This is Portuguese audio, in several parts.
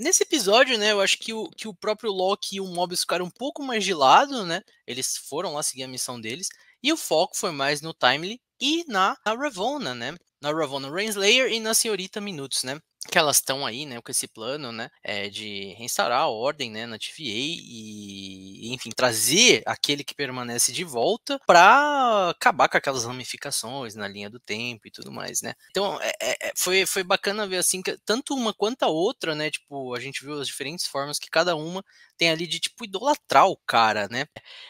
nesse episódio, né, eu acho que o, que o próprio Loki e o Mobius ficaram um pouco mais de lado, né? Eles foram lá seguir a missão deles. E o foco foi mais no Timely e na, na Ravonna, né? Na Ravonna Rainslayer e na Senhorita Minutos, né? que elas estão aí, né, com esse plano, né, é, de reinstaurar a ordem, né, na TVA e, enfim, trazer aquele que permanece de volta para acabar com aquelas ramificações na linha do tempo e tudo mais, né. Então, é, é, é, foi, foi bacana ver, assim, que tanto uma quanto a outra, né, tipo, a gente viu as diferentes formas que cada uma tem ali de, tipo, idolatrar o cara, né,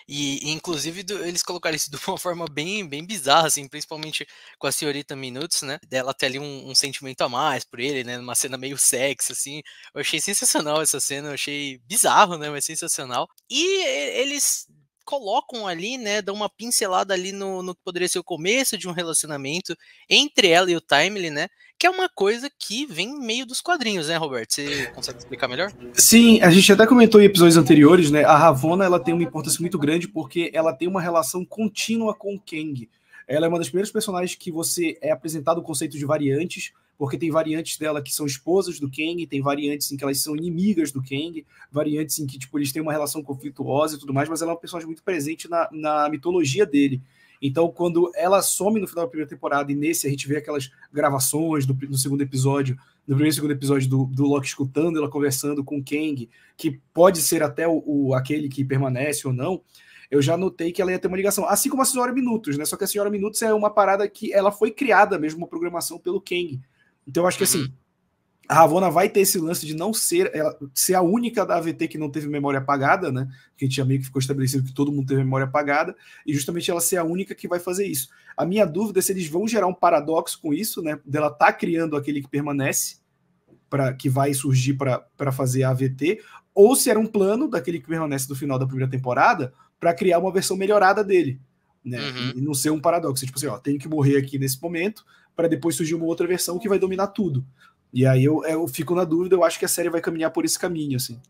e, inclusive do, eles colocaram isso de uma forma bem, bem bizarra, assim, principalmente com a senhorita Minutos, né, dela ter ali um, um sentimento a mais por ele, né, uma cena meio sexy, assim. Eu achei sensacional essa cena, eu achei bizarro, né? Mas sensacional. E eles colocam ali, né, dão uma pincelada ali no, no que poderia ser o começo de um relacionamento entre ela e o Timely, né, que é uma coisa que vem meio dos quadrinhos, né, Roberto? Você consegue explicar melhor? Sim, a gente até comentou em episódios anteriores, né, a Ravonna, ela tem uma importância muito grande porque ela tem uma relação contínua com o Kang. Ela é uma das primeiras personagens que você é apresentado o conceito de variantes, porque tem variantes dela que são esposas do Kang, tem variantes em que elas são inimigas do Kang, variantes em que tipo, eles têm uma relação conflituosa e tudo mais, mas ela é uma personagem muito presente na, na mitologia dele. Então, quando ela some no final da primeira temporada e nesse a gente vê aquelas gravações do, do segundo episódio, no primeiro e segundo episódio do, do Loki escutando ela conversando com o Kang, que pode ser até o, o, aquele que permanece ou não, eu já notei que ela ia ter uma ligação. Assim como a Senhora Minutos, né? Só que a Senhora Minutos é uma parada que ela foi criada mesmo, uma programação pelo Kang. Então eu acho que assim, uhum. a Ravona vai ter esse lance de não ser, ela, ser a única da AVT que não teve memória apagada, né? Que a gente já meio que ficou estabelecido que todo mundo teve memória apagada, e justamente ela ser a única que vai fazer isso. A minha dúvida é se eles vão gerar um paradoxo com isso, né? Dela tá criando aquele que permanece, para que vai surgir para fazer a AVT, ou se era um plano daquele que permanece do final da primeira temporada para criar uma versão melhorada dele né? Uhum. E não ser um paradoxo. Tipo assim, ó, tenho que morrer aqui nesse momento para depois surgir uma outra versão que vai dominar tudo. E aí eu, eu fico na dúvida, eu acho que a série vai caminhar por esse caminho, assim.